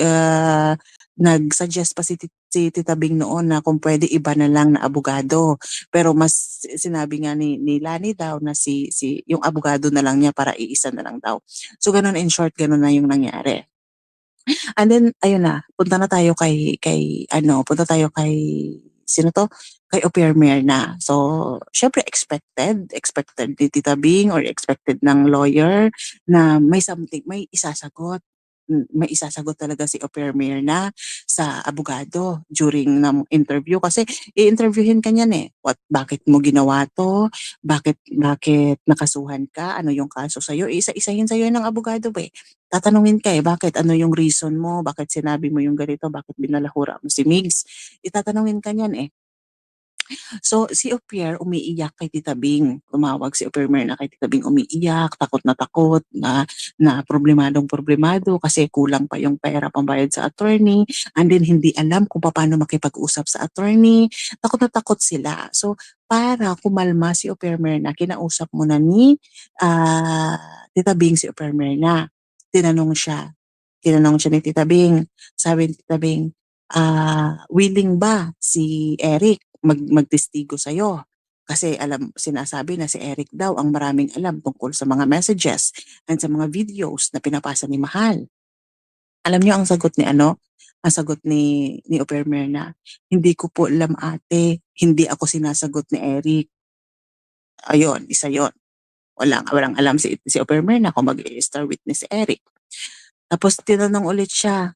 Ah, nag-suggest pa si, si Tita Bing noon na kung pwede iba na lang na abogado. Pero mas sinabi nga ni, ni Lani daw na si, si, yung abogado na lang niya para iisa na lang daw. So ganun in short, ganun na yung nangyari. And then, ayun na, punta na tayo kay, kay ano, punta tayo kay, sino to? Kay Opiermer na. So, syempre expected, expected ni Tita Bing or expected ng lawyer na may something, may isasagot may isasagot talaga si Opermir na sa abogado during ng interview kasi i-interviewin ka niyan eh. What, bakit mo ginawa to? Bakit, bakit nakasuhan ka? Ano yung kaso sa iyo eh, Isa-isahin sa'yo ng abogado ba eh. Tatanungin ka eh, bakit? Ano yung reason mo? Bakit sinabi mo yung ganito? Bakit binalahura mo si Migs? Itatanungin ka niyan eh. So si Opier umiiyak kay Tita Bing. Tumawag si Opier na kay Tita Bing umiiyak, takot na takot, na, na problemadong problemado kasi kulang pa yung pera pambayad sa attorney. And then hindi alam kung paano makipag-usap sa attorney. Takot na takot sila. So para kumalma si Opier na kinausap mo na ni uh, Tita Bing si Opier na Tinanong siya. Tinanong siya ni Tita Bing. Sabi ni Tita Bing, uh, willing ba si Eric mag magtestigo sa iyo. Kasi alam sinasabi na si Eric daw ang maraming alam tungkol sa mga messages at sa mga videos na pinapasa ni Mahal. Alam niyo ang sagot ni ano? Ang sagot ni ni Oper Merna, hindi ko po alam ate, hindi ako sinasagot ni Eric. Ayun, isa 'yon. Walang, walang alam si, si Oper Merna kung mag-star witness si Eric. Tapos tinanong ulit siya,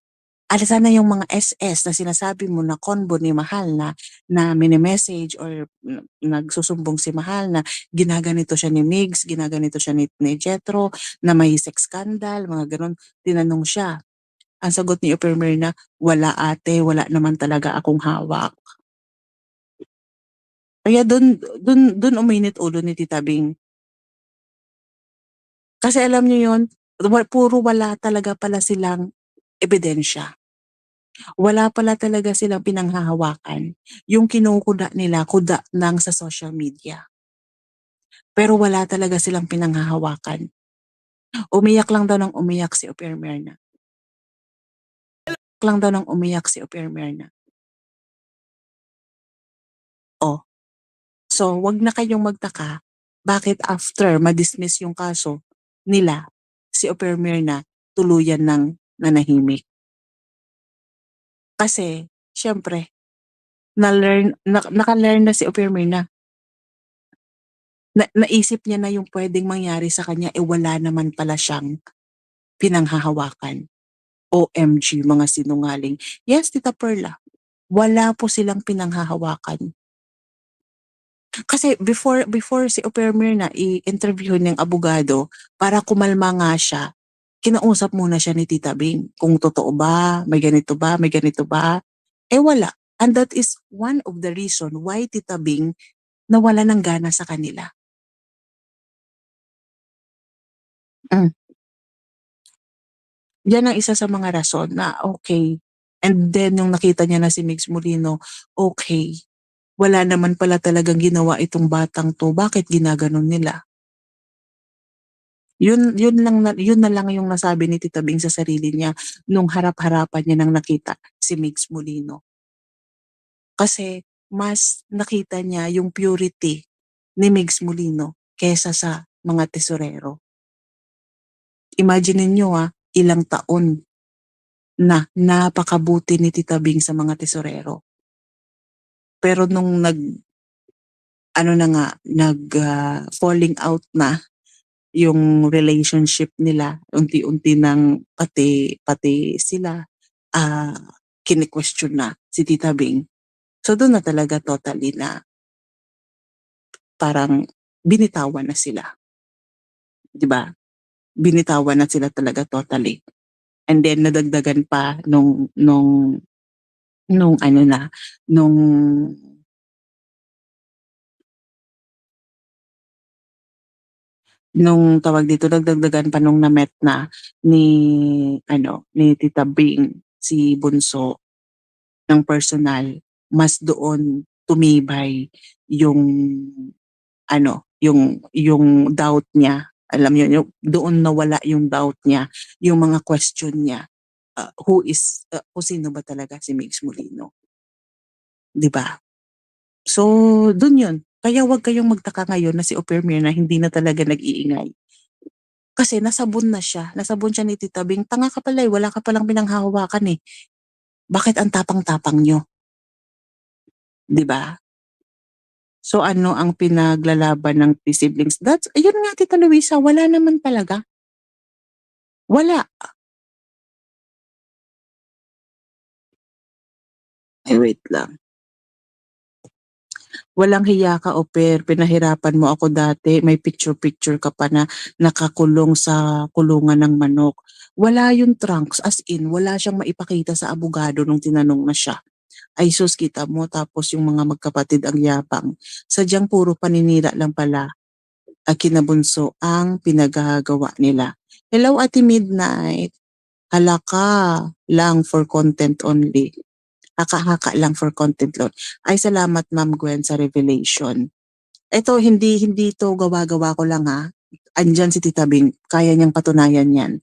ano sana yung mga SS na sinasabi mo na konbo ni Mahal na, na mini-message or nagsusumbong si Mahal na ginaganito siya ni Migs, ginaganito siya ni, ni Jetro, na may sex scandal, mga ganun. Tinanong siya. Ang sagot ni Upermer na, wala ate, wala naman talaga akong hawak. Kaya dun, dun, dun uminit ulo ni Tita Bing. Kasi alam niyo yun, puro wala talaga pala silang ebidensya wala pala talaga silang pinanghahawakan. Yung kinukuda nila, kuda ng sa social media. Pero wala talaga silang pinanghahawakan. Umiyak lang daw ng umiyak si Opier Merna. Umiyak lang daw ng umiyak si Opier Merna. Oh. So, wag na kayong magtaka bakit after ma-dismiss yung kaso nila, si Opier Merna tuluyan ng nanahimik. Kasi, syempre, na-learn, na, naka-learn na si Opirmina. Na, naisip niya na yung pwedeng mangyari sa kanya, e eh, wala naman pala siyang pinanghahawakan. OMG, mga sinungaling. Yes, Tita Perla, wala po silang pinanghahawakan. Kasi before before si Oper Mirna i-interview ng abogado para kumalma nga siya, kinausap muna siya ni Tita Bing kung totoo ba, may ganito ba, may ganito ba. Eh wala. And that is one of the reason why Tita Bing nawala ng gana sa kanila. Mm. Yan ang isa sa mga rason na okay. And then nung nakita niya na si Mix Molino, okay, wala naman pala talagang ginawa itong batang to. Bakit ginaganon nila? Yun, yun, lang na, yun na lang yung nasabi ni Tita Bing sa sarili niya nung harap-harapan niya nang nakita si Mix Molino. Kasi mas nakita niya yung purity ni Migs Molino kesa sa mga tesorero. Imagine niyo ha, ah, ilang taon na napakabuti ni Tita Bing sa mga tesorero. Pero nung nag ano na nga, nag uh, falling out na yung relationship nila, unti-unti nang pati, pati sila, uh, ah, kine-question na si Tita Bing. So doon na talaga totally na parang binitawan na sila. 'Di ba? Binitawan na sila talaga totally. And then nadagdagan pa nung nung nung ano na nung Nung tawag dito, nagdagdagan pa nung na-met na ni ano, ni Tita Bing, si Bunso ng personal, mas doon tumibay yung ano, yung yung doubt niya. Alam niyo, yung, doon nawala yung doubt niya, yung mga question niya. Uh, who is uh, kung sino ba talaga si Mix Molino? 'Di ba? So, doon 'yun. Kaya wag kayong magtaka ngayon na si Opermir na hindi na talaga nag-iingay. Kasi nasabon na siya. Nasabon siya ni Tita Bing. Tanga ka pala eh. Wala ka palang pinanghahawakan eh. Bakit ang tapang-tapang nyo? ba? Diba? So ano ang pinaglalaban ng siblings? That's, ayun nga Tita Luisa, wala naman talaga. Wala. Ay, wait lang walang hiya ka oper, pinahirapan mo ako dati, may picture-picture ka pa na nakakulong sa kulungan ng manok. Wala yung trunks, as in, wala siyang maipakita sa abogado nung tinanong na siya. Ay sus, kita mo, tapos yung mga magkapatid ang yabang. Sadyang puro paninira lang pala at kinabunso ang pinagagawa nila. Hello, Ate Midnight. Halaka lang for content only haka lang for content load. Ay salamat Ma'am Gwen sa revelation. Ito hindi hindi to gawa-gawa ko lang ha. Ah. Andiyan si Tita Bing, kaya niyang patunayan 'yan.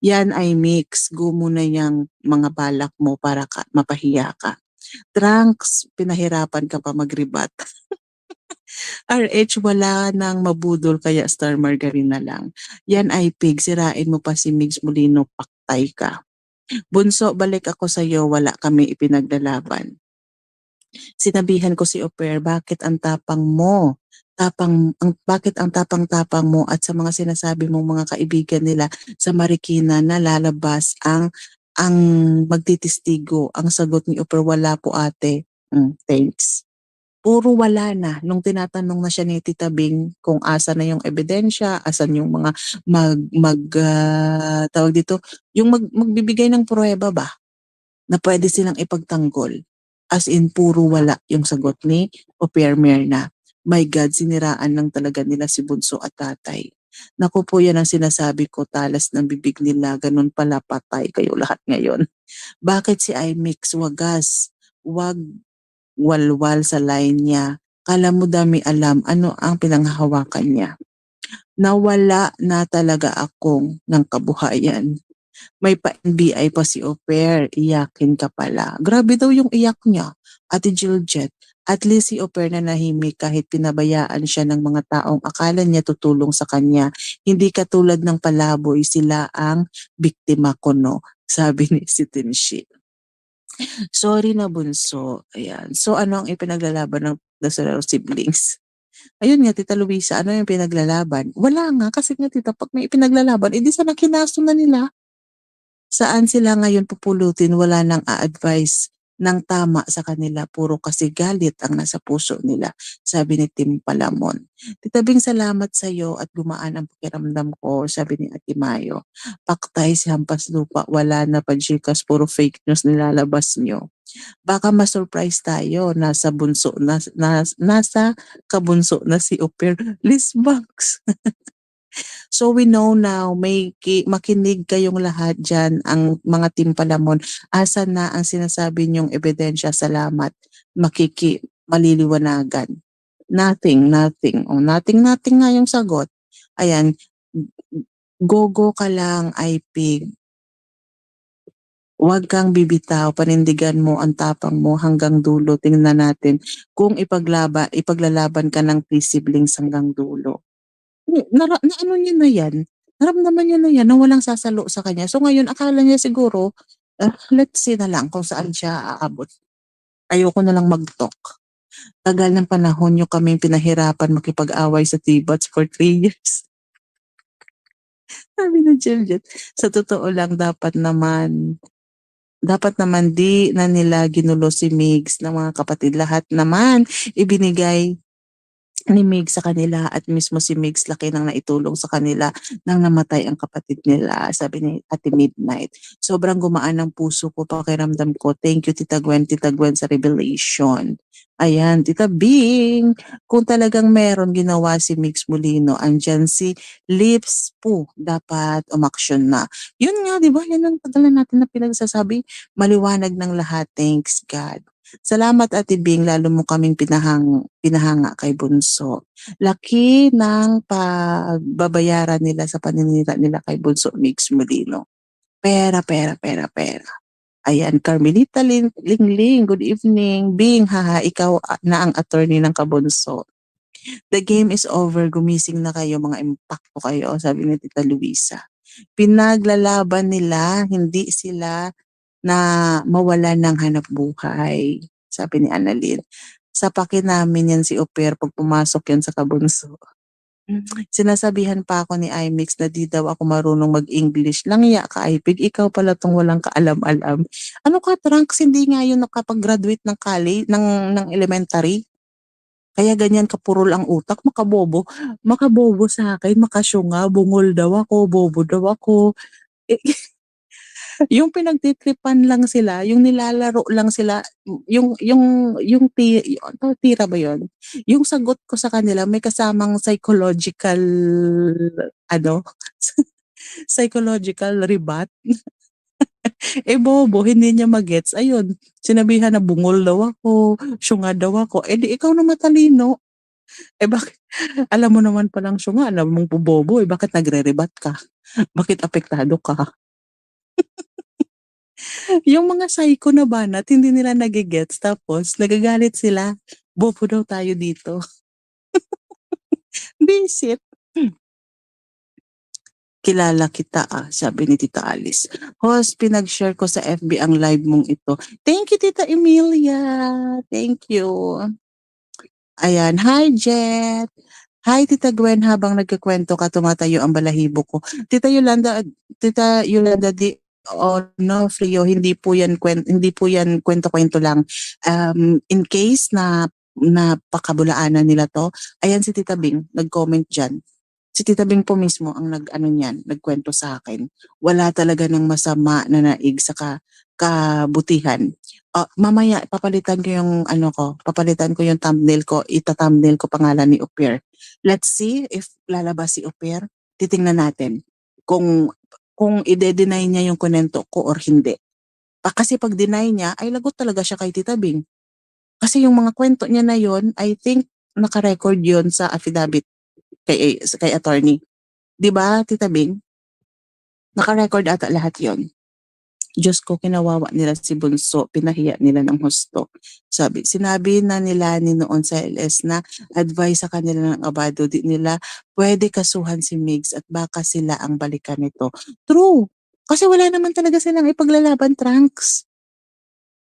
Yan ay mix, na niyang mga balak mo para ka, mapahiya ka. Trunks, pinahirapan ka pa magribat. RH, wala nang mabudol kaya Star Margarina lang. Yan ay pig, sirain mo pa si Mix Molino, paktay ka. Bunso, balik ako sa iyo, wala kami ipinaglalaban. Sinabihan ko si Oper, bakit ang tapang mo? Tapang, ang, bakit ang tapang-tapang mo at sa mga sinasabi mong mga kaibigan nila sa Marikina na lalabas ang ang magtitistigo, ang sagot ni Oper, wala po ate. Mm, thanks puro wala na nung tinatanong na siya ni Tita Bing kung asa na yung ebidensya, asan yung mga mag mag uh, tawag dito, yung mag, magbibigay ng pruweba ba na pwede silang ipagtanggol. As in puro wala yung sagot ni Opier Merna. My God, siniraan lang talaga nila si Bunso at Tatay. Naku po, yan ang sinasabi ko, talas ng bibig nila, ganun pala patay kayo lahat ngayon. Bakit si IMIX wagas? Wag walwal sa line niya. Kala mo dami alam ano ang pinanghahawakan niya. Nawala na talaga akong ng kabuhayan. May pa-NBI pa si Oper, iyakin ka pala. Grabe daw yung iyak niya, Ate Jiljet. At least si Oper na nahimik kahit pinabayaan siya ng mga taong akala niya tutulong sa kanya. Hindi katulad ng palaboy, sila ang biktima ko no, sabi ni si Sorry na bunso. Ayan. So ano ang ipinaglalaban ng Lazaro siblings? Ayun nga, Tita Luisa, ano yung pinaglalaban? Wala nga, kasi nga Tita, pag may ipinaglalaban, hindi sana kinaso na nila. Saan sila ngayon pupulutin? Wala nang a-advise ng tama sa kanila. Puro kasi galit ang nasa puso nila, sabi ni Tim Palamon. Titabing salamat sa iyo at gumaan ang pakiramdam ko, sabi ni Ate Mayo. Paktay si Hampas Lupa, wala na pansikas, puro fake news nilalabas niyo. baka ma-surprise tayo nasa bunso na, na nasa kabunso na si Upper Lisbanks So we know now, may makinig kayong lahat dyan, ang mga team palamon. Asa na ang sinasabi niyong ebidensya? Salamat. Makiki, maliliwanagan. Nothing, nothing. O, oh, nothing, nothing nga yung sagot. Ayan, gogo ka lang, ay Huwag kang bibitaw, panindigan mo ang tapang mo hanggang dulo. Tingnan natin kung ipaglaba, ipaglalaban ka ng three siblings hanggang dulo na, na ano niya na 'yan, naramdaman niya na 'yan na walang sasalo sa kanya. So ngayon akala niya siguro, ah, let's see na lang kung saan siya aabot. Ayoko na lang mag-talk. Tagal ng panahon niyo kaming pinahirapan makipag-away sa T-Bots for three years. Sabi ng Juliet, sa totoo lang dapat naman dapat naman di na nila ginulo si Migs ng mga kapatid. Lahat naman ibinigay ni Mig sa kanila at mismo si Migs laki nang naitulong sa kanila nang namatay ang kapatid nila sabi ni Ate Midnight sobrang gumaan ng puso ko pakiramdam ko thank you Tita Gwen Tita Gwen sa revelation Ayan, Tita Bing, kung talagang meron ginawa si Mix Molino, andyan si Lips po, dapat umaksyon na. Yun nga, di ba? Yan ang padalan natin na pinagsasabi, maliwanag ng lahat. Thanks God. Salamat Ate Bing, lalo mo kaming pinahang, pinahanga kay Bunso. Laki ng pagbabayaran nila sa paninira nila kay Bunso Mix Molino. Pera, pera, pera, pera. Ayan, Carmelita Lingling, Ling, good evening. Bing, haha, ikaw na ang attorney ng kabunso. The game is over, gumising na kayo, mga impacto kayo, sabi ni Tita Luisa. Pinaglalaban nila, hindi sila na mawala ng hanap buhay, sabi ni Annalyn. Sa paki namin yan si Oper pag pumasok yan sa kabunso. Mm-hmm. Sinasabihan pa ako ni IMIX na di daw ako marunong mag-English. Langya ka, Ipig. Ikaw pala tong walang kaalam-alam. Ano ka, Trunks? Hindi nga yun nakapag-graduate ng college, ng, ng elementary. Kaya ganyan kapurol ang utak, makabobo. Makabobo sa akin, makasyunga, bungol daw ako, bobo daw ako. Eh, yung pinagtitripan lang sila, yung nilalaro lang sila, yung yung yung tira, yung, tira ba yun? Yung sagot ko sa kanila may kasamang psychological ano psychological rebat. eh bobo, hindi niya magets. Ayun, sinabihan na bungol daw ako, syunga daw ako. Eh di ikaw na matalino. Eh bakit, alam mo naman palang syunga, alam mong bobo, eh bakit nagre-rebat ka? Bakit apektado ka? yung mga psycho na banat, hindi nila nagigets. Tapos, nagagalit sila. Bobo daw tayo dito. Visit. Kilala kita ah, sabi ni Tita Alice. Host, pinag-share ko sa FB ang live mong ito. Thank you, Tita Emilia. Thank you. Ayan, hi Jet. Hi Tita Gwen, habang nagkikwento ka, tumatayo ang balahibo ko. Tita Yolanda, Tita Yolanda, di, no Onofrio, hindi po yan kwento, hindi po yan kwento-kwento lang. Um, in case na napakabulaanan nila to, ayan si Tita Bing, nag-comment diyan. Si Tita Bing po mismo ang nag-ano niyan, nagkwento sa akin. Wala talaga ng masama na naig sa ka, kabutihan. Uh, mamaya papalitan ko yung ano ko, papalitan ko yung thumbnail ko, ita-thumbnail ko pangalan ni Upir. Let's see if lalabas si Upir. Titingnan natin kung kung ide-deny niya yung kunento ko or hindi. Ah, kasi pag deny niya, ay lagot talaga siya kay Tita Bing. Kasi yung mga kwento niya na yon, I think nakarecord yon sa affidavit kay, kay attorney. 'Di ba, Tita Bing? Nakarecord ata lahat yon. Diyos ko, kinawawa nila si Bunso, pinahiya nila ng husto. Sabi, sinabi na nila ni noon sa LS na advice sa kanila ng abado, di nila pwede kasuhan si Migs at baka sila ang balikan nito. True, kasi wala naman talaga silang ipaglalaban, Trunks.